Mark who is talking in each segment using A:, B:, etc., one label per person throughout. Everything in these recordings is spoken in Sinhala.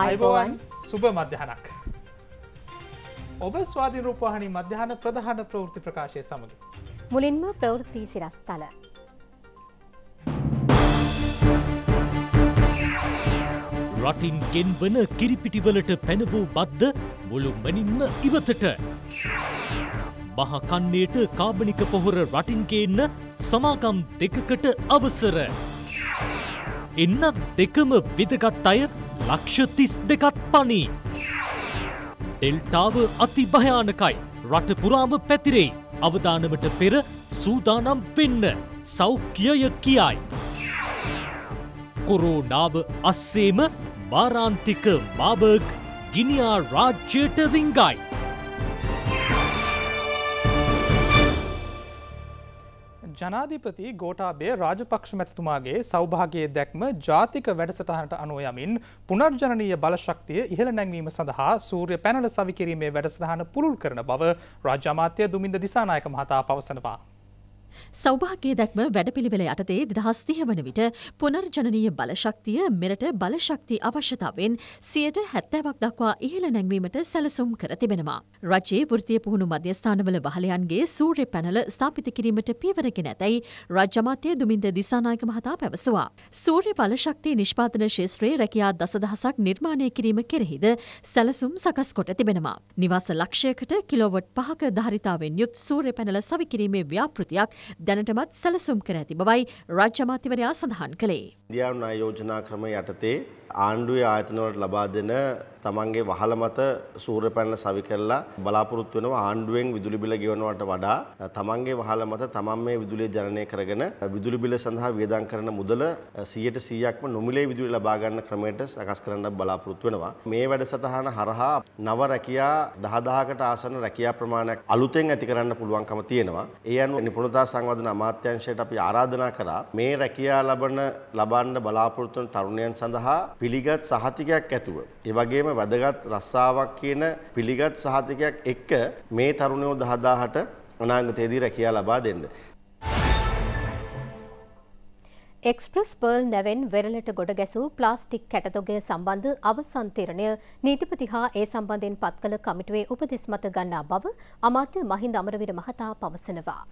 A: අයිබෝවන්
B: සුභ මධ්‍යහනක් ඔබ ස්වාධී රූපවාහනි මධ්‍යහන ප්‍රධාන ප්‍රවෘති ප්‍රකාශය සමඟ
C: මුලින්ම ප්‍රවෘත්ති සිරස්ථල
D: රටින් ගෙන්වන කිරිපිටිවලට පැනබූ බද්ද මුළු මනින්ම ඉවතට මහකන්නේට කාබනික පොහොර රටින්ගේන්න සමාකම් දෙකකට අවසර එන්නත් දෙකම විදගත් අය ලක්ෂ තිස් දෙකත් පනී. ඩෙල්ටාව අති භයානකයි රට පුරාම පැතිරෙයි අවධානමට පෙර සූදානම් පෙන්න සෞඛ්‍යය කියයි. කොරෝනාව අස්සේම මාරාන්තික මාබර්ග් ගිනියා රාජ්‍යයට විංගයි.
B: ජනාධිපති ගෝටාබේ රාජපක්ෂ මැතිතුමාගේ සෞභාගේ දැක්ම ජාතික වැඩසටහනට අනුව යමින් පුනර්ජනීය බලශක්තිය ඉහළ නැංවීම සඳහා සූර්ය පැනල සවිකිරීමේ වැඩසටහන පුළුල් කරන බව රාජ්‍යමාත්‍ය දුමින්ද දිසානායක මහතා පවසනවා.
C: සෞභාග්‍ය දැක්ම වැඩපිළිවෙල යටතේ දෙදහස්තිහ වන විට පුනර්ජනනීය බලශක්තිය මෙරට බලශක්ති අවශ්‍යතාවෙන් සියයට හැත්තෑවක් දක්වා ඉහළ නැංවීමට සැලසුම් කර තිබෙනවා. රජයේ වෘතිය පුහුණු මධ්‍යස්ථානවල වහලයන්ගේ සූර්ය පැනල ස්ථාපිත කිරීමට පියවරගෙන ඇතැයි රාජ්‍යමාත්‍ය දුමින්ද දිසානායක මහතා පැවසුවා. සූර්ය බලශක්ති නිෂ්පාතන ශේත්‍රයේ රැකියා දසදහසක් නිර්මාණය කිරීම කෙරෙහිද සැලසුම් සකස් කොට තිබෙනවා. නිවාස ලක්ෂයකට කිලෝවට් පහක ධාරිතාවෙන් යුත් සූර්ය පැනල සවිකිරීමේ ව්‍යාපෘතියක් දැනටමත් සැලසුම් කර ඇති බවයි රාජ්‍යමාත්‍යවරයා සඳහන් කළේ.
E: දියානුනා යෝජනා ක්‍රම යටතේ ආණ්ඩුවේ ආයතනවලට ලබා දෙන තමන්ගේ වහල මත සූර්ය පැනල සවි කරලා බලාපොරොත්තු වෙනවා ආණ්ඩුවෙන් විදුලි බිල ගෙවනවට වඩා තමන්ගේ වහල මත තමන් මේ විදුලිය ජනනය කරගෙන විදුලි බිල සඳහා වියදම් කරන මුදල 100%ක්ම නොමිලේ විදුලි ලබා ගන්න ක්‍රමයට සකස් කරන්න බලාපොරොත්තු වෙනවා. මේ වැඩසටහන හරහා නව රැකියා 10000කට ආසන්න රැකියා ප්‍රමාණයක් අලුතෙන් ඇති කරන්න පුළුවන්කම තියෙනවා. ඒ අනුව නිපුණතා සංවර්ධන අමාත්‍යාංශයට අපි ආරාධනා කරා මේ රැකියා ලබන ලබන්න බලාපොරොත්තු වන තරුණයන් සඳහා පිළිගත් සහතිකයක් ඇතුව. ඒ වගේම වැදගත් රස්සාවක් කියන පිළිගත් සහතිකයක් එක්ක මේ තරුණයෝ 10000ට අනාගතයේදී රැකියාව ලබා දෙන්න.
C: එක්ස්ප්‍රස් පර්ල් නැවෙන් වෙරළට ගොඩ ගැසූ ප්ලාස්ටික් කැටතොගය සම්බන්ධ අවසන් තීරණය නීතිපති හා ඒ සම්බන්ධයෙන් පත් කළ කමිටුවේ උපදෙස් මත ගන්නා බව අමාත්‍ය මහින්ද අමරවීර මහතා පවසනවා.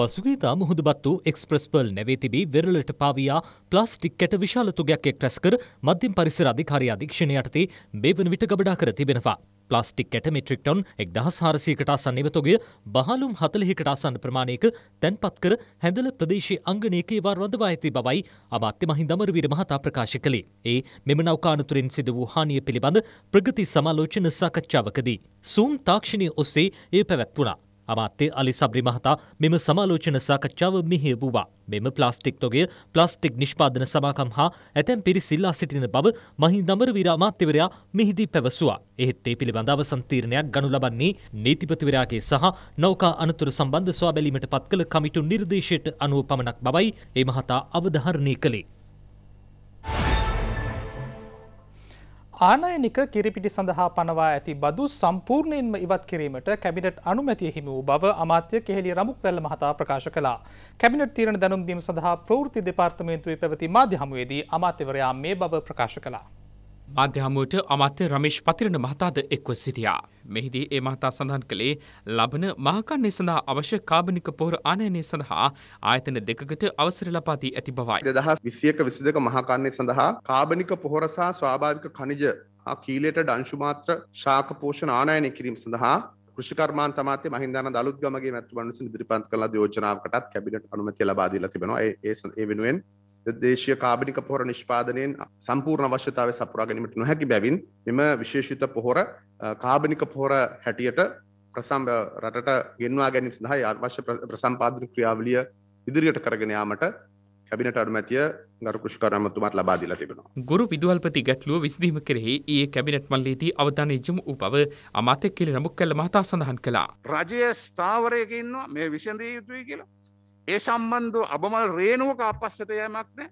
D: පසුගේ දා මුහුදු බත් වූ එක්ස්ප්‍රස්පල් නැවේ තිබී වෙරළට පාවියා ප්ලාස්ටික් කැට විශාල තුගයක් එක්රැස් කර මධ්‍යම පරිසර අධිකාරී අධීක්ෂණය යටතේ මේ වන විට ගබඩා කර තිබෙනවා. ප්ලාස්ටික් කැට මෙට්‍රික් ටොන් 1400කට අසන්න එවතොගය බහලුම් 40කට අසන්න ප්‍රමාණයක තැන්පත් කර හැඳල ප්‍රදේශයේ අංගණයක ඒවා රඳවා ඇති බවයි අමාත්‍ය මහින්ද අමරවීර මහතා ප්‍රකාශ කළේ. ඒ මෙම නෞකානතුරෙන් සිදු වූ හානිය පිළිබඳ ප්‍රගති සමාලෝචන සාකච්ඡාවකදී සූම් තාක්ෂණය ඔස්සේ ඒ පැවැත්වුණා. අමාත්‍ය අලි සබ්‍රි මහතා මෙම සමාලෝචන සාකච්ඡාව මෙහෙය වූවා. මෙම ප්ලාස්ටික් තොගය ප්ලාස්ටික් නිෂ්පාදන සමාකම් හා ඇතැම් පිරිසිල්ලා සිටින බව මහින් දමරවීර අමාත්‍යවරයා මෙහිදී පැවසුවා. එහෙත් ඒ පිළිබඳ අවසන් තීරණයක් ගනු ලබන්නේ නීතිපතිවරයාගේ සහ නෞකා අනතුර සම්බන්ධ සොයා බැලීමට පත් කළ කමිටු නිර්දේශයට අනුව පමණක් බවයි ඒ මහතා අවධාරණය කළේ.
B: ආනයනික කිරිපිටි සඳහා පනවා ඇති බදු සම්පූර්ණයෙන්ම ඉවත් කිරීමට කැබිනට් අනුමැතිය හිමි වූ බව අමාත්‍ය කෙහෙලි රමුක්වැල්ල මහතා ප්‍රකාශ කළා. කැබිනට් තීරණ දැනුම් දීම සඳහා ප්‍රවෘත්ති දෙපාර්තමේන්තුවේ පැවති මාධ්‍ය හමුවේදී අමාත්‍යවරයා මේ බව ප්‍රකාශ කළා.
F: අන්ති හමුවට අමාත්‍ය රමේෂ් පතිරණ මහතාද එක්ව සිටියා. මෙහිදී ඒ මහතා සඳහන් කළේ ලබන මහකන්නේ සඳහා අවශ්‍ය කාබනික පොහොර ආනයනය සඳහා ආයතන දෙකකට අවසර ලබා දී ඇති බවයි. 2021 22 මහකන්නේ සඳහා කාබනික පොහොර සහ ස්වාභාවික ඛනිජ කීලයට අංශු මාත්‍ර ශාක පෝෂණ ආනයනය කිරීම සඳහා කෘෂිකර්මාන්ත අමාත්‍ය මහින්දාන දලුත් ගමගේ මැතිවරණ විසින් ඉදිරිපත් කළ යෝජනාවකටත් කැබිනට් අනුමැතිය ලබා දීලා තිබෙනවා. ඒ ඒ වෙනුවෙන් දේශය කාබනික පොහොර නිෂ්පාදනයෙන් සම්පූර්ණ අවශ්‍යතාව සපුරා ගැනීමට නොහැකි බැවින් මෙම විශේෂිත පොහොර කාබනික පොහොර හැටියට ප්‍රසම් රටට ගෙන්වා ගැනීම සඳහා අවශ්‍ය ප්‍රසම්පාදන ක්‍රියාවලිය ඉදිරියට කරගෙන යාමට කැබිනට අඩුමැතිය ගරුකෘෂ්කරමතුමත් ලබාදිලා තිබෙනවා ගුරු විදුවල්පති ගැටලුව විසඳීම කෙරෙහි ඒ කැබිනට් මල්ලේදී අවධානය යොමු වූ බව අමාත්‍ය කෙලි නමුක් කළ මහතා සඳහන්
G: කළා රජය ස්ථාවරයක ඉන්නවා මේ විසඳිය යුතුයි කියලා ඒ සම්බන්ධ අබමල් රේනුවක අපස්සට යෑමක් නෑ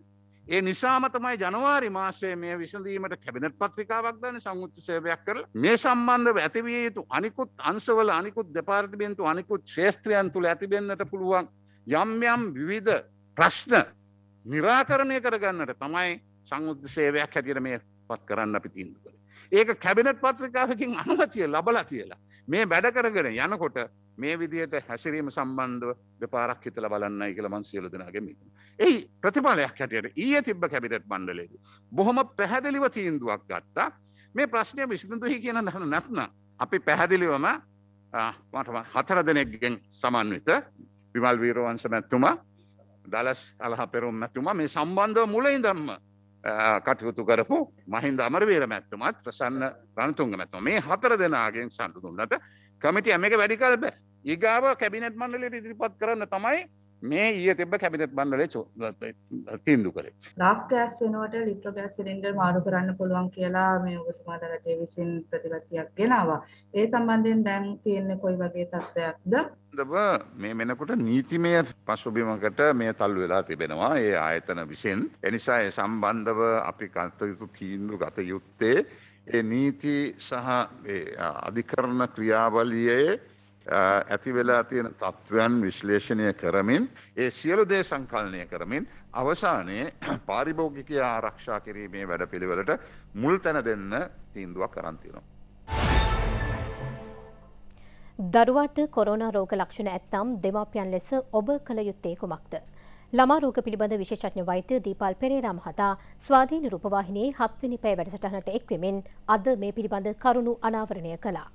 G: ඒ නිසාම තමයි ජනවාරි මාසයේ මේ විසඳීමට කැබිනට පත්‍රිකාවක් දන සංුච්ච සේවයක් කරල මේ සම්බන්ධව ඇතිවිය යුතු අනිකුත් අන්සවල අනිකුත් දෙපාර්තිබෙන්තු අනිකුත් ශේස්ත්‍රයන් තුළ ඇතිබෙන්න්නට පුළුවන් යම් යම් විවිධ ප්‍රශ්න නිරාකරණය කරගන්නට තමයි සංුද්ධ සේවයක් හැටියට මේ පත් කරන්න අපි තිීන්දු කර ඒක කැබිනට පත්‍රිකාවකින් අනුමතිය ලබලා කියලා මේ වැඩ කරගෙන යනකොට මේ විදියට හැසිරීම සම්බන්ධව දෙපාරක් හිතල බලන්න ඉගලමන් සියලු දෙනාගමි. එයි ප්‍රතිඵලයක් හැටියට ඊය තිබ්බ කැබිට් මණ්ඩලේද. බොහොම පැහැදිලිව තීන්දුවක් ගත්තා මේ ප්‍රශ්නය විසිදුහි කියන නැන නැත්න අපි පැහැදිලිවම මටම හතර දෙනෙක්ගෙන් සමන්විත විමල් වීරවංශ මැත්තුමා දලස් අලහ පෙරුම් මැතුමා මේ සම්බන්ධව මුලයි දම්ම කටයුතු කරපු මහින්ද අමරවේර මැත්තුමත් ප්‍රසන්න රණතුන්ග මැත්තුම මේ හතර දෙනාගෙන් සඳුදුන්නට කමිටිය මේක වැඩිකල් බෑ ඒගාව කැබිනට් මණ්ඩලට ඉදිරිපත් කරන්න තමයි මේ ඒ තිබ කැබිනට් බන්ඩල තිීන්දු කරේ
H: ලාස්කෑස් වෙනුවට ලිට්‍රගෑස් සිලින්ඩර් මාරු කරන්න පුළුවන් කියලා මේ ඔබතුමාද රටේ විසින් ප්‍රතිගතියක් ගෙනවා ඒ සම්බන්ධයෙන් දැන් තියෙන්නේ කොයි වගේ තත්ත්වයක්ද
G: දව මේ මෙනකොට නීතිමය පසුබිමකට මේ තල් වෙලා තිබෙනවා ඒ ආයතන විසින් එනිසා ඒ සම්බන්ධව අපි කන්තයුතු තීන්දු ගත යුත්තේ ඒ නීති සහ අධිකරණ ක්‍රියාවලියයේ ඇති වෙලා තියෙන තත්ත්වයන් විශ්ලේෂණය කරමින් ඒ සියලු දේ සංකල්නය කරමින් අවසානයේ පාරිභෝගිකය ආරක්ෂා කිරීමේ වැඩ පිළිවෙලට මුල් තැන දෙන්න තීන්දුවක් කරන්තිනවා.
C: දරුවට කොරෝනා රෝග ලක්ෂණ ඇත්තම් දෙමාපියන් ලෙස ඔබ කළ යුත්තේ කුමක්ද. ළමා රෝග පිළිබඳ විශේෂඥ වෛද්‍ය දීපල් පෙරේරා මහතා ස්වාධීන රූපවාහිනියේ 7 වෙනි පැය වැඩසටහනට එක්වෙමින් අද මේ පිළිබඳ කරුණු අනාවරණය කළා.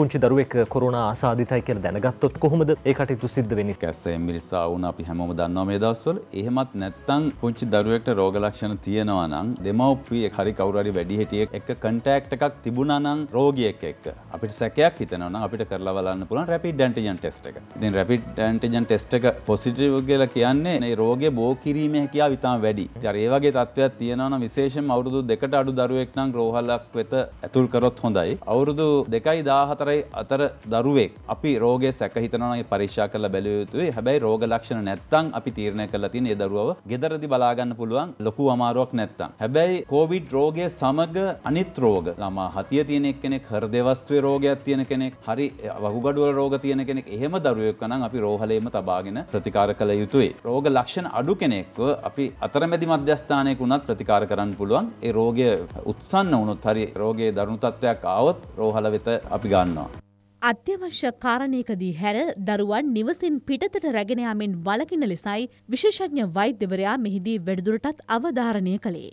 D: පුංචි දරුවෙක් කොරුණ
A: ආසාධිතයි කියල දැනගත්තොත් කොහොමද ඒකටයුතු සිද්ධ වෙනි කැස්සේ මිනිසා වුණ අපි හැමෝම දන්නවා මේ දවස්වල එහෙමත් නැත්තං පුංචි දරුවෙක්ට රෝගලක්ෂණ තියෙනවා නම් දෙමව්පිය හරි කවුරරි වැඩිහිටියෙක් එක කන්ටෑක්ට එකක් තිබුණනම් රෝගියෙක් එක්ක අපිට සැකයක් හිතනවන අපිට කරලා බලන්න පුළුවන් රැපිඩ් ඇන්ටිජන් ටෙස්ට් එක ඉතින් රැපිඩ් ඇන්ටිජන් ටෙස්ට් එක පොසිටිව් කියලා කියන්නේ මේ රෝගේ බෝ කිරීම හැකියාව ඉතාම වැඩි. ඒ වගේ තත්ත්වයක් තියෙනවා නම් විශේෂයෙන්ම අවුරුදු දෙකට අඩු දරුවෙක් නම් රෝහලක් වෙත ඇතුල් කරොත් හොඳයි. අවුරුදු 2යි 14 හතරයි අතර දරුවෙක් අපි රෝගය සැකහිතනයි පරික්ෂා කල බැලයුතුයි හැබැයි රෝග ලක්ෂණ නැත්තං අපි තීරණය කලා තින දරුවව ගෙදරදි බලාගන්න පුළුවන් ලොකු අමාරුවක් නැත්තං. හැබැයි කෝවිඩ් රෝගය සමග අනිත් රෝග ළමා හතිය තියෙනෙක් කෙනෙක් හරදවස්ත්වේ රෝගයක් තියෙන කෙනෙක් හරි වහුගඩුවල රෝග තියෙන කෙනෙක් එහෙම දරුවෙක් නම් අපි රෝහලේම තබාගෙන ප්‍රතිකාර කළ යුතුයි. රෝග ලක්ෂණ අඩු කෙනෙක්ව අපි අතරමැදි මධ්‍යස්ථානයක වුණත් ප්‍රතිකාර කරන්න පුළුවන් ඒ රෝගය උත්සන්න වුණොත් හරි රෝගයේ දරුණු තත්ත්වයක් ආවොත් රෝහල වෙත අපි ගන්න. තියෙනවා.
C: අත්‍යවශ්‍ය කාරණයකදී හැර දරුවන් නිවසින් පිටතට රැගෙනයාමෙන් වලකින ලෙසයි විශේෂඥ වෛද්‍යවරයා මෙහිදී වැඩදුරටත් අවධාරණය කළේ.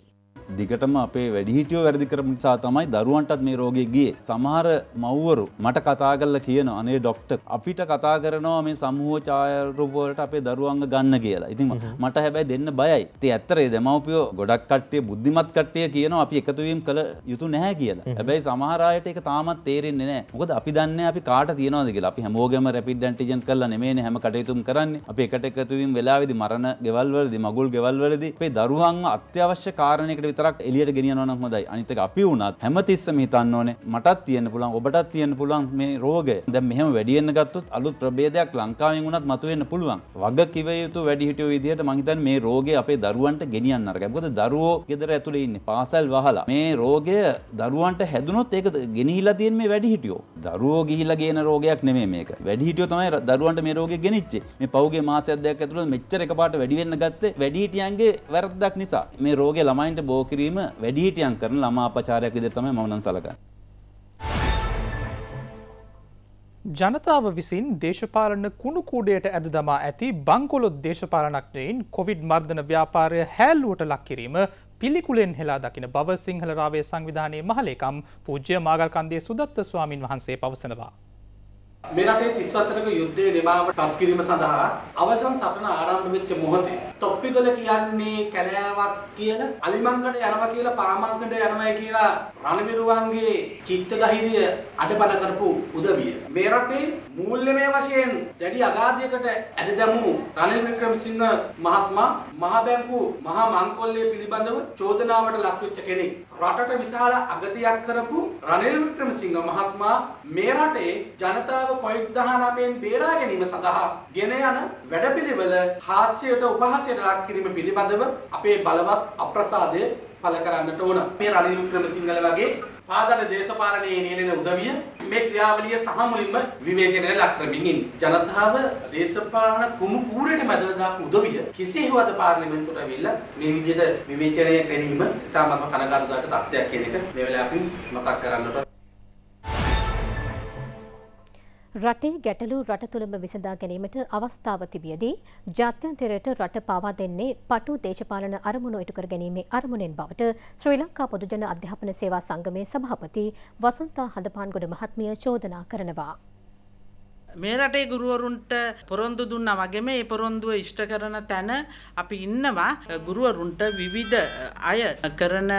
A: දිගටම අපේ වැඩිහිටියෝ වැරදි කරම නිසා තමයි දරුවන්ටත් මේ රෝගය ගියේ. සමහර මව්වරු මට කතා කරලා කියන අනේ ඩොක්ටර් අපිට කතා කරනවා මේ සමූහ ඡායාරූප වලට අපේ දරුවන්ව ගන්න කියලා. ඉතින් මට හැබැයි දෙන්න බයයි. ඉතින් ඇත්තට ඒ දෙමව්පියෝ ගොඩක් කට්ටිය බුද්ධිමත් කට්ටිය කියනවා අපි එකතු වීම කළ යුතු නැහැ කියලා. හැබැයි සමහර අයට ඒක තාමත් තේරෙන්නේ නැහැ. මොකද අපි දන්නේ අපි කාට තියනවද කියලා. අපි හැමෝගෙම රැපිඩ් ඇන්ටිජන් කරලා නෙමෙයිනේ හැම කටයුතුම කරන්නේ. අපි එකට එකතු වීම වෙලාවේදී මරණ ගෙවල් වලදී මගුල් ගෙවල් වලදී අපේ දරුවන්ව අත්‍යවශ්‍ය කාරණයකට විතරක් එලියට ගෙනියනවා නම් හොඳයි. අනිත් එක අපි වුණත් හැමතිස්සම හිතන්න ඕනේ මටත් තියෙන්න පුළුවන් ඔබටත් තියෙන්න පුළුවන් මේ රෝගය. දැන් මෙහෙම වැඩි වෙන්න ගත්තොත් අලුත් ප්‍රභේදයක් ලංකාවෙන් වුණත් මතුවෙන්න පුළුවන්. වග කිව යුතු වැඩි හිටියෝ විදිහට මං හිතන්නේ මේ රෝගය අපේ දරුවන්ට ගෙනියන්න අරගෙන. මොකද දරුවෝ ගෙදර ඇතුලේ ඉන්නේ පාසල් වහලා. මේ රෝගය දරුවන්ට හැදුනොත් ඒක ගෙනහිලා තියෙන මේ වැඩි හිටියෝ. දරුවෝ ගිහිලා ගේන රෝගයක් නෙමෙයි මේක. වැඩිහිටියෝ තමයි දරුවන්ට මේ රෝගෙ ගෙනිච්චේ. මේ පහුගිය මාසයක් දෙකක් ඇතුළත මෙච්චර එකපාරට වැඩි වෙන්න ගත්තේ වැඩිහිටියන්ගේ වැරද්දක් නිසා. මේ රෝගේ ළමයින්ට බෝ කිරීම වැඩිහිටියන් කරන ළමා අපචාරයක් විදිහට තමයි මම නම් සලකන්නේ.
B: ජනතාව විසින් දේශපාලන කුණුකූඩයට ඇද දමා ඇති බංකොලොත් දේශපාලනක්නයෙන් කොවිඩ් මර්ධන ව්‍යාපාරය හැල්ලුවට ලක්කිරීම පිළිකුලෙන් හෙලා දකින බව සිංහලරාවේ සංවිධානයේ මහලේකම් පූජ්‍ය මාගල්කන්දේ සුදත්ත ස්වාමින් වහන්සේ පවසනවා.
E: මෙරටේ තිස්වසරක යුද්ධය නිමාවට පත්කිරීම සඳහා අවසන් සටන ආරම්භ වෙච්ච මොහොතේ තොප්පිගල කියන්නේ කැලෑවක් කියන අලිමංගඩ යනවා කියලා පාමංගඩ යනවා කියලා රණවිරුවන්ගේ චිත්ත ධෛර්යය අඩබල කරපු උදවිය. මේ රටේ මූල්‍යමය වශයෙන් දැඩි අගාධයකට ඇද දැමු රනිල් වික්‍රමසිංහ මහත්මයා මහ බැංකු මහා මංකොල්ලේ පිළිබඳව චෝදනාවට ලක්වෙච්ච කෙනෙක්. රටට විශාල අගතියක් කරපු රනිල් වික්‍රමසිංහ මහත්මයා මේ රටේ ජනතාව කොයික් දහනමෙන් බේරා ගැනීම සඳහා ගෙන යන වැඩපිළිවෙල හාස්‍යයට උපහාස ප්‍රකාශයට ලක් කිරීම පිළිබඳව අපේ බලවත් අප්‍රසාදය පළ කරන්නට ඕන. මේ රනිල් වික්‍රමසිංහල වගේ පාදන දේශපාලනයේ නියැලෙන උදවිය මේ ක්‍රියාවලිය සහ මුලින්ම විවේචනයට ලක් කරමින් ඉන්නේ. ජනතාව දේශපාලන කුමු කූරේ මැදට දාපු උදවිය කෙසේ හොවද පාර්ලිමේන්තුවට ඇවිල්ලා මේ විදිහට විවේචනය කිරීම ඉතාමත්ම කනගාටුදායක තත්ත්වයක් කියන එක මේ වෙලාවෙ අපි මතක් කරන්නට
C: රටේ ගැටලු රට තුළම විසඳා ගැනීමට අවස්ථාව තිබියදී ජාත්‍යන්තරයට රට පාවා දෙන්නේ පටු දේශපාලන අරමුණු ඉටු කර ගැනීමේ අරමුණෙන් බවට ශ්‍රී ලංකා පොදුජන අධ්‍යාපන සේවා සංගමේ සභාපති වසන්තා හඳපාන්ගොඩ මහත්මිය චෝදනා කරනවා.
H: මේ රටේ ගුරුවරුන්ට පොරොන්දු දුන්නා වගේම ඒ පොරොන්දුව ඉෂ්ට කරන තැන අපි ඉන්නවා ගුරුවරුන්ට විවිධ අය කරන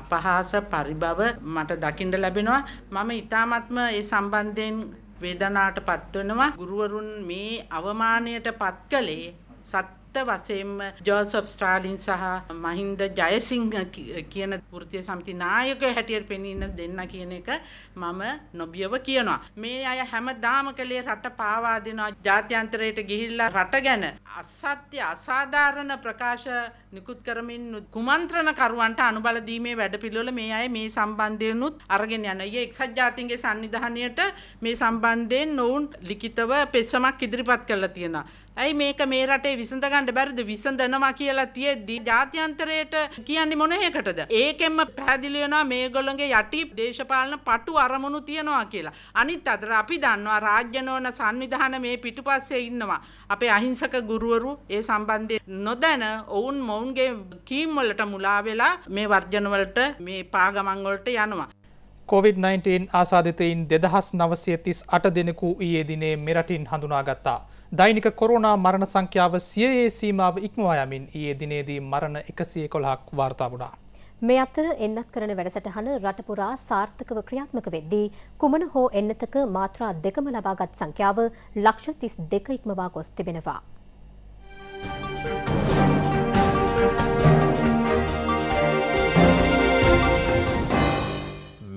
H: අපහාස පරිභව මට දකින්න ලැබෙනවා මම ඊ타ත්ම ඒ සම්බන්ධයෙන් වේදනාට පත්වෙනවා ගුරුවරුන් මේ අවමානයට පත් කළේ සත් ඇත්ත වශයෙන්ම ජෝසප් ස්ටාලින් සහ මහින්ද ජයසිංහ කියන වෘතිය සමති නායක හැටියට පෙනීන දෙන්න කියන එක මම නොබියව කියනවා. මේ අය හැම දාම කළේ රට පාවා දෙනවා ජාත්‍යන්තරයට ගිහිල්ලා රට ගැන අසත්‍ය අසාධාරණ ප්‍රකාශ නිකුත් කරමින් කුමන්ත්‍රණ කරුවන්ට අනුබල දීමේ වැඩපිළිවෙල මේ අය මේ සම්බන්ධයෙන්නුත් අරගෙන යන. ඊයේ එක්සත් ජාතීන්ගේ සංවිධානයට මේ සම්බන්ධයෙන් ඔවුන් ලිඛිතව පෙස්සමක් ඉදිරිපත් කරලා තියෙනවා. ඇයි මේක මේ රටේ විසඳගන්න බැරිද විසඳනවා කියලා තියෙද්දි ජාත්‍යන්තරයට කියන්නේ මොන හේකටද? ඒකෙන්ම පැහැදිලි වෙනවා මේගොල්ලන්ගේ යටි දේශපාලන පටු අරමුණු තියනවා කියලා. අනිත් අතට අපි දන්නවා රාජ්‍ය නොවන සංවිධාන මේ පිටුපස්සේ ඉන්නවා. අපේ අහිංසක ගුරුවරු ඒ සම්බන්ධයෙන් නොදැන ඔවුන් මොවුන්ගේ කීම් වලට මුලා වෙලා මේ වර්ජන වලට මේ පාගමන් වලට යනවා.
B: COVID-19 ආසාධිතයින් 2938 දෙනෙකු ඊයේ දිනේ මෙරටින් හඳුනාගත්තා. දෛනික කොරුණා මරණ සංඛ්‍යාව සියයේ සීමාව ඉක්මවායමින් ඒ දිනේදී මරණ එකසිය කොළහක් වාර්තා වුණා.
C: මේ අතර එන්නත් කරන වැඩසටහන රටපුරා සාර්ථකව ක්‍රියාත්මක වෙද්දී කුමන හෝ එන්නතක මාත්‍රා දෙකම ලබාගත් සංඛ්‍යාව ලක්ෂ තිස් දෙක ඉක්මවා ගොස් තිබෙනවා.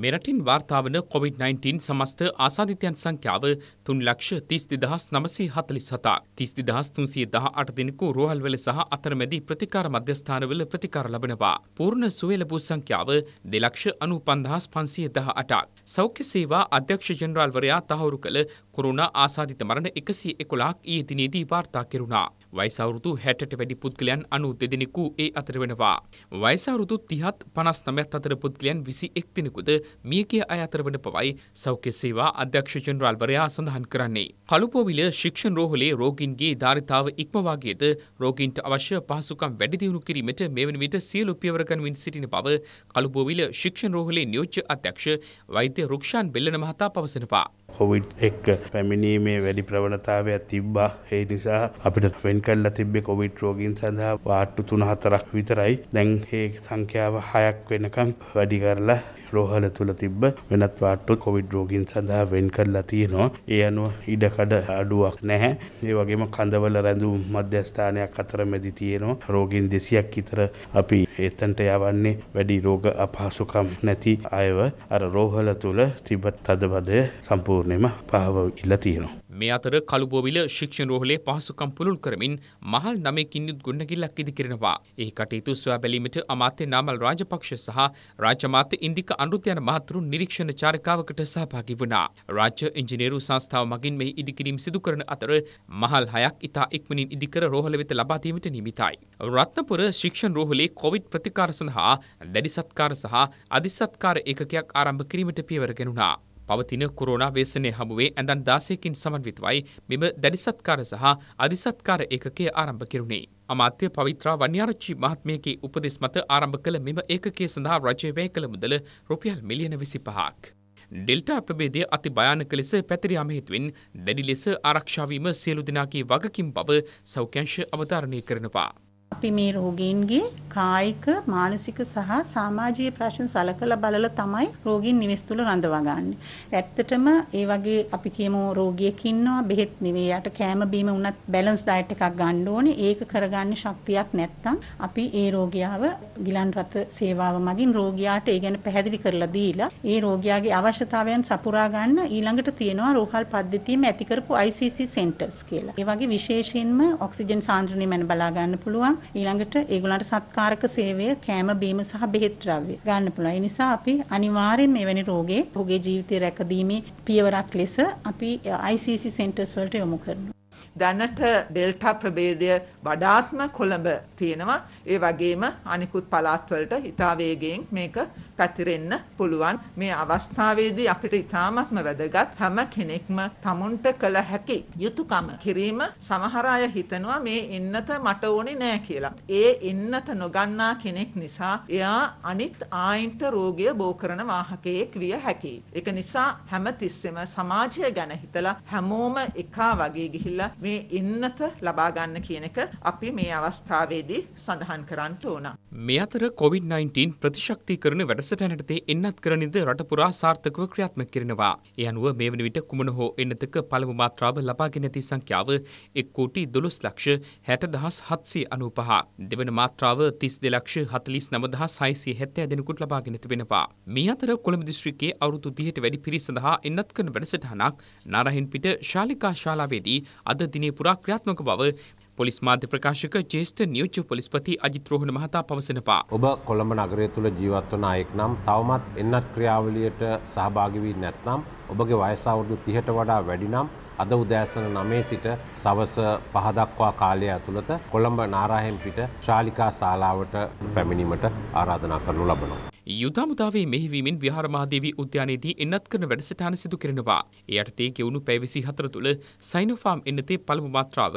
F: මෙරටින් වාර්තාාවන COොVID-19 සමස්ත ආසාධිතයන් සංඛ්‍යාව තුන් ලක්ෂ තිස්ති දහස් නමසී හතලි සතා තිස්ති දහස් තුන්සිය දහ අටදිනකු රෝහල්වල සහ අතරමැදි ප්‍රතිකාර මධ්‍යස්ථානවල ප්‍රතිකාර ලබනවා. පූර්ණ සුවලපු සංඛ්‍යාව දෙලක්ෂ අනු පන්දහස් පන්සිය දහ අටක්. සෞඛ්‍ය සේවා අධ්‍යක්ෂ ජනරල්වරයා තහවුරු කළ කොරුණ ආසාධිත මරණ එකසි එකොලාක් ඒ දිනේදී වාර්තා කෙරුණා. වයිසවුරුදු හැටට වැඩි පුද්ගලයන් අනු දෙදෙනෙකු ඒ අතර වෙනවා. වයිසවුරුදු තිහත් පනස් නමැත් අතර පුද්ගලයන් විසි එක් දෙනෙකුද මියගිය අය අතර වන පවයි සෞඛ්‍ය සේවා අධ්‍යක්ෂ ජනරාල්වරයා සඳහන් කරන්නේ. කළුපෝවිල ශික්ෂණ රෝහලේ රෝගීන්ගේ ධාරිතාව ඉක්මවාගේද රෝගීන්ට අවශ්‍ය පහසුකම් වැඩිදියුණු කිරීමට මෙවැනි විට සියලු පියවරකන්වින් සිටින බව කළුපෝවිල ශික්ෂණ රෝහලේ නියෝජ්‍ය අධ්‍යක්ෂ වෛද්‍ය රුක්ෂාන් බෙල්ලන මහතා පවසනවා. කොවිඩ් එක් පැමිණීමේ වැඩි ප්‍රවණතාවයක් තිබ්බා ඒ නිසා අපිට වෙන් කල්ලා තිබ්බේ කොවිඩ් රෝගීන් සඳහා වාට්ටු තුන හතරක් විතරයි දැන් ඒ සංඛ්‍යාව හයක් වෙනකම් වැඩි කරලා රෝහල තුළ තිබ්බ වෙනත් වාට්ටු කොවිඩ් රෝගීන් සඳහා වෙන් කරලා තියෙනවා. ඒ අනුව ඉඩකඩ අඩුවක් නැහැ. ඒ වගේම කඳවල රැඳුම් මධ්‍යස්ථානයක් අතරමැදි තියෙනවා. රෝගීන් 200ක් විතර අපි එතනට යවන්නේ වැඩි රෝග අපහසුකම් නැති අයව අර රෝහල තුළ තිබත් තදබදය සම්පූර්ණයෙන්ම පහව ඉල්ල තියෙනවා. මේ අතර කළුබෝවිල ශික්ෂණ රෝහලේ පහසුකම් පුළුල් කරමින් මහල් නමයකින් යුත් ගොඩනැගිල්ලක් ඉදිකරනවා. එහි කටයුතු සොයා බැලීමට අමාත්‍ය නාමල් රාජපක්ෂ සහ රාජ්‍ය මාත්‍ය ඉන්දික අනුරුත් යන මහතුරු නිරීක්ෂණ චාරිකාවකට සහභාගී වුණා. රාජ්‍ය ඉංජිනේරු සංස්ථාව මගින් මෙහි ඉදිකිරීම් සිදු කරන අතර මහල් හයක් ඉතා ඉක්මනින් ඉදිකර රෝහල වෙත ලබා දීමට නිමිතයි. රත්නපුර ශික්ෂණ රෝහලේ කොවිඩ් ප්‍රතිකාර සඳහා දැඩි සත්කාර සහ අධිසත්කාර ඒකකයක් ආරම්භ කිරීමට පියවර ගෙනුණා. පවතින කොරෝනා වේසනය හමුවේ ඇඳන් දාසයකින් සමන්විතවයි මෙම දැඩිසත්කාර සහ අධිසත්කාර ඒකකය ආරම්භ කෙරුණේ. අමාත්‍ය පවිත්‍රා වන්‍යාරච්චි මහත්මයගේ උපදෙස් මත ආරම්භ කළ මෙම ඒකකේ සඳහා රජය වැය කළ මුදල රුපියල් මිලියන විසි පහක්. ඩෙල්ටා ප්‍රබේදය අති භයානක ලෙස පැතිරයාම හේතුවෙන් දැඩි ලෙස ආරක්ෂාවීම සියලු දෙනාගේ වගකින් බව සෞඛ්‍යංශ අවධාරණය කරනවා.
H: අපි මේ රෝගීන්ගේ කායික මානසික සහ සමාජීය ප්‍රශ්න සලකලා බලලා තමයි රෝගීන් නිවෙස් තුල රඳවගන්නේ. ඇත්තටම ඒ වගේ අපි කියමු රෝගියෙක් ඉන්නවා බෙහෙත් නෙවෙයි යට කෑම බීම උනත් බැලන්ස් ඩයට් එකක් ගන්න ඕනේ. ඒක කරගන්න ශක්තියක් නැත්නම් අපි ඒ රෝගියාව ගිලන් රත සේවාව මගින් රෝගියාට ඒ ගැන පැහැදිලි කරලා දීලා ඒ රෝගියාගේ අවශ්‍යතාවයන් සපුරා ගන්න ඊළඟට තියෙනවා රෝහල් පද්ධතියෙම ඇති කරපු ICC centers කියලා. ඒ වගේ විශේෂයෙන්ම ඔක්සිජන් සාන්ද්‍රණය මන බලා ගන්න පුළුවන්. ඊළඟට ඒගොල්ලන්ට සත්කා කාරක සේවය කෑම බීම සහ බෙහෙත් ද්‍රව්‍ය ගන්න පුළුවන්. ඒ නිසා අපි අනිවාර්යෙන් මෙවැනි රෝගේ ඔහුගේ ජීවිතය රැකදීමේ පියවරක් ලෙස අපි ICC සෙන්ටර්ස් වලට යොමු කරනවා. දැනට ඩෙල්ටා ප්‍රභේදය වඩාත්ම කොළඹ තියෙනවා. ඒ වගේම අනිකුත් පළාත්වලට හිතා වේගයෙන් මේක පැතිරෙන්න පුළුවන්. මේ අවස්ථාවේදී අපිට ඉතාමත්ම වැදගත් හැම කෙනෙක්ම tamunට කළ හැකි යුතුයකම කිරීම සමහර අය හිතනවා මේ එන්නත මට ඕනේ නෑ කියලා. ඒ එන්නත නොගන්නා කෙනෙක් නිසා එයා අනිත් ආයින්ට රෝගය බෝ කරන වාහකයෙක් විය හැකියි. ඒක නිසා හැම තිස්සෙම සමාජය ගැන හිතලා හැමෝම එකා වගේ ගිහිල්ලා මේ ඉන්නත ලබා ගන්න කියන එක අපි මේ අවස්ථාවේදී සඳහන් කරන්න ඕන.
F: මේ අතර COVID-19 ප්‍රතිශක්තිකරණ වැඩසටහනටතේ එන්නත් කරනිද රට පුරා සාර්ථකව ක්‍රියාත්මක කරනවා. ඒ අනුව මේ වන විට කුමන හෝ එන්නතක පළමු මාත්‍රාව ලබාගෙන ඇති සංඛ්‍යාව 1 කෝටි 12 ලක්ෂ 60795. දෙවන මාත්‍රාව 32 ලක්ෂ 49670 දෙනෙකුට ලබාගෙන තිබෙනවා. මේ අතර කොළඹ දිස්ත්‍රික්කයේ අවුරුදු 30ට වැඩි පිරිස සඳහා එන්නත් කරන වැඩසටහනක් නාරහින්පිට ශාලිකා ශාලාවේදී අද දිනේ පුරා ක්‍රියාත්මක බව පොලිස් මාධ්‍ය ප්‍රකාශක ජේෂ්ඨ නියෝජ්‍ය
A: පොලිස්පති අජිත් රෝහණ මහතා පවසනවා. ඔබ කොළඹ නගරය තුළ ජීවත් වන අයෙක් නම් තවමත් එන්නත් ක්‍රියාවලියට සහභාගී වී නැත්නම් ඔබගේ වයස අවුරුදු 30ට වඩා වැඩි නම් අද උදෑසන නමේ සිට සවස පහදක්වා කාලය ඇතුළත කොළඹ නාරාහෙන් පිට ශාලිකා ශාලාවට පැමිණීමට ආරාධනා කරනු ලබනවා. යුදාමුදාවේ මෙහිවීමෙන්
F: විහාර මහදේවී උද්‍යානයේදී එන්නත් කරන වැඩසටහන සිදු කරනවා. ඒ යටතේ ගෙවුණු පැය 24 තුළ සයිනෝෆාම් එන්නතේ පළමු මාත්‍රාව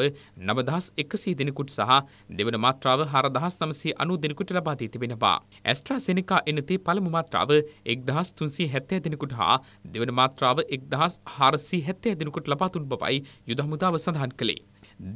F: 9100 දෙනෙකුට සහ දෙවන මාත්‍රාව 4990 දෙනෙකුට ලබා දී තිබෙනවා. ඇස්ට්‍රාසෙනිකා එන්නතේ පළමු මාත්‍රාව 1370 දෙනෙකුට හා දෙවන මාත්‍රාව 1470 දෙනෙකුට ලබා දුන් බවයි යුදාමුදාව සඳහන් කළේ.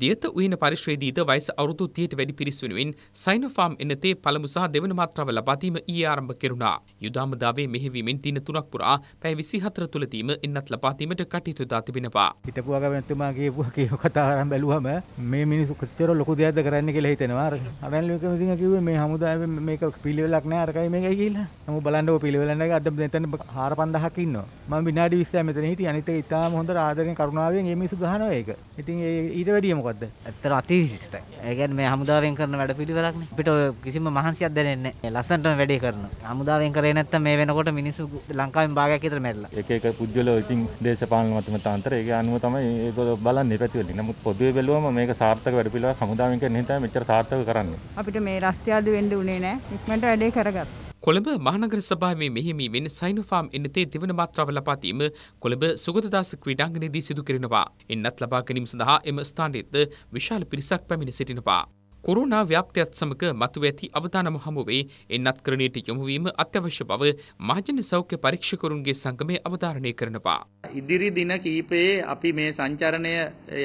F: දියත උයන පරිශ්‍රයේදීද වයස අවුරුදු 30ට වැඩි පිරිස් වෙනුවෙන් සයිනෝෆාම් එනතේ පළමු සහ දෙවන මාත්‍රාව ලබා දීම ඊයේ ආරම්භ කෙරුණා. යුදාමදාවේ මෙහෙවීමෙන් දින 3ක් පුරා පැය 24 තුලදීම එන්නත් ලබා දීමට කටයුතු දා තිබෙනවා. හිටපු
E: අගමැතිතුමා කියපු කීව කතා කරන් බැලුවම මේ මිනිස්සු කොච්චර ලොකු දෙයක්ද කරන්න කියලා හිතෙනවා. අරන් ලෝකෙම ඉතින් කිව්වේ මේ හමුදාවේ මේක පිළිවෙලක් නෑ අරකයි මේකයි කියලා. නමුත් බලන්න ඔය පිළිවෙල නැහැ අද මෙතන 4500ක් ඉන්නවා. මම විනාඩි 20ක් මෙතන හිටියේ අනිත් එක ඉතාලම හොඳ ආදරෙන් කරුණාවෙන් මේ
H: මිනිස්සු ගහනවා ඒක. ඉතින් ඒ ඊට වැඩිය ලිය මොකක්ද ඇත්තර අතිවිශිෂ්ට ඒගැන් මේ හමුදාවෙන් කරන වැඩ පිළිවෙලක්න පිට කිසිම මහන්සියක් දැනෙන්නේ ලස්සන්ට වැඩේ කරන හමුදාවෙන් කරේ නැත්තම් මේ වෙනකොට මිනිස්සු ලංකාවෙන් භාගයක් විතර මැරිලා
D: එක එක පුජ්‍යලෝ ඉතින් දේශපාලන මතමතාන්තර ඒක අනුව තමයි ඒගොල්ලෝ බලන්නේ පැතිවලින් නමුත් පොදුවේ බැලුවම මේක සාර්ථක වැඩ පිළිවෙලක් හමුදාවෙන් කරන හින්දා මෙච්චර සාර්ථක කරන්නේ
H: අපිට මේ රස්තියාදු වෙන්න උනේ නැහැ ඉක්මනට වැඩේ කරගත්තා
F: කොළඹ මහනගර සභාවේ මෙහිමී වෙන සයිනොෆාම් එන්නතේ දෙවන මාත්‍රාව ලබා දීම කොළඹ සුගතදාස ක්‍රීඩාංගණයේදී සිදු කරනවා. එන්නත් ලබා ගැනීම සඳහා එම ස්ථානයේද විශාල පිරිසක් පැමිණ සිටිනවා. කොරුණා ව්‍යාප්තියත් සමග මතුව ඇති අවධානම හමුවේ එන්නත් ක්‍රණයට යොමුවීම අත්‍යවශ්‍ය බව මහජන සෞඛ්‍ය පරීක්ෂකරුන්ගේ සංගමය අවධාරණය කරනවා.
E: ඉදිරි දින කීපයේ අපි මේ සංචරණය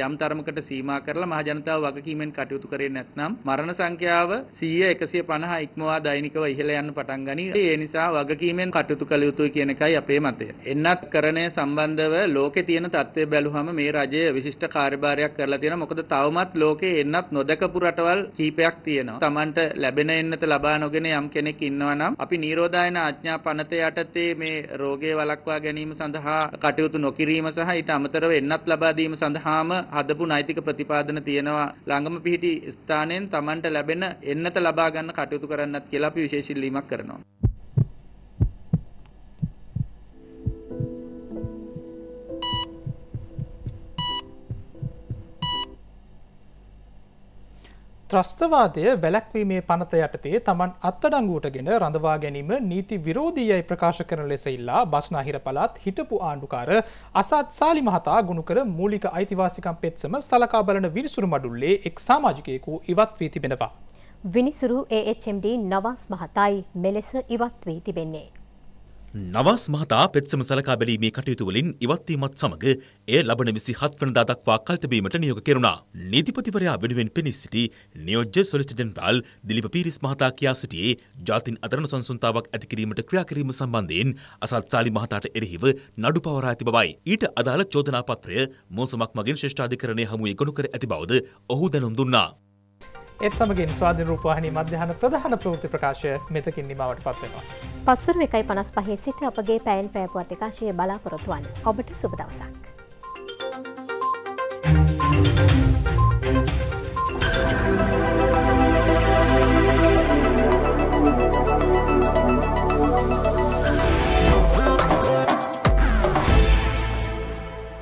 E: යම් තරමකට සීමා කරලා මහජනතාව වගකීමෙන් කටයුතු කරේ නැත්නම් මරණ සංඛ්‍යාව 100 150 ඉක්මවා දෛනිකව ඉහළ යන්න පටන් ගනී. ඒ නිසා වගකීමෙන් කටයුතු කළ යුතුයි කියන එකයි අපේ මතය. එන්නත් කරණය සම්බන්ධව ලෝකේ තියෙන තත්ත්වය බැලුවම මේ රජය විශිෂ්ට කාර්යභාරයක් කරලා තියෙනවා. මොකද තවමත් ලෝකේ එන්නත් නොදකපු රටවල් කීපයක් තියෙනවා. Tamanට ලැබෙන එන්නත ලබා නොගෙන යම් කෙනෙක් ඉන්නවා නම් අපි නිරෝධායන ආඥා පනත යටතේ මේ රෝගේ වළක්වා ගැනීම සඳහා කටයුතු නොකිරීම සහ ඊට අමතරව එන්නත් ලබා දීම සඳහාම හදපු නෛතික ප්‍රතිපාදන තියෙනවා. ළඟම පිහිටි ස්ථානයෙන් Tamanට ලැබෙන එන්නත ලබා ගන්න කටයුතු කරන්නත් කියලා අපි විශේෂ ඉල්ලීමක් කරනවා.
B: ත්‍රස්තවාදය වැලැක්වීමේ පනත යටතේ තමන් අත්තඩංගුවටගෙන රඳවා ගැනීම නීති විරෝධීයයි ප්‍රකාශ කරන ලෙස ඉල්ලා බස්නාහිර පළාත් හිටපු ආණ්ඩුකාර අසත් සාලි මහතා ගුණු කර මූලික අයිතිවාසිකම් පෙත්සම සලකා බලන විනිසුරු මඩුල්ලේ එක් සාමාජිකයෙකු ඉවත් වී තිබෙනවා.
C: විනිසුරු AHMD නවාස් මහතායි මෙලෙස ඉවත් වී තිබෙන්නේ.
D: නවාස් මහතා පෙත්සම සලකා බැලීමේ කටයුතුවලින් ඉවත්වීමත් සමඟ එය ලබන විසි හත් වනදා දක්වා කල්තබීමට නියෝග කෙරුණා. නීතිපතිවරයා වෙනුවෙන් පෙනී සිටි නියෝජ්‍ය සොලිසිටන්ටල් දිලිප පීරිස් මහතා කියා සිටියේ ජාතින් අතරන සංසුන්තාවක් ඇතිකිරීමට ක්‍රියාකිරීම සම්බන්ධයෙන් අසත්සාලි මහතාට එරෙහිව නඩු පවරා ඇති බවයි. ඊට අදාළ චෝදනාපත්‍රය මෝසමක් මගින් ශිෂ්ඨාධිකරණය හමුවේ ගොනු කර ඇති බවද ඔහු දැනුම් දුන්නා.
B: එත් සමගින් ස්වාධීන රූපවාහිනී මධ්‍යහන ප්‍රධාන ප්‍රවෘත්ති ප්‍රකාශය මෙතකින් නිමවට පත්වෙනවා.
C: පස්සුරු එකයි පනස් පහේ සිට අපගේ පැයින් පෑපුවත් එකශය බලාපොරොතුවන් ඔබට සුබදවසක්.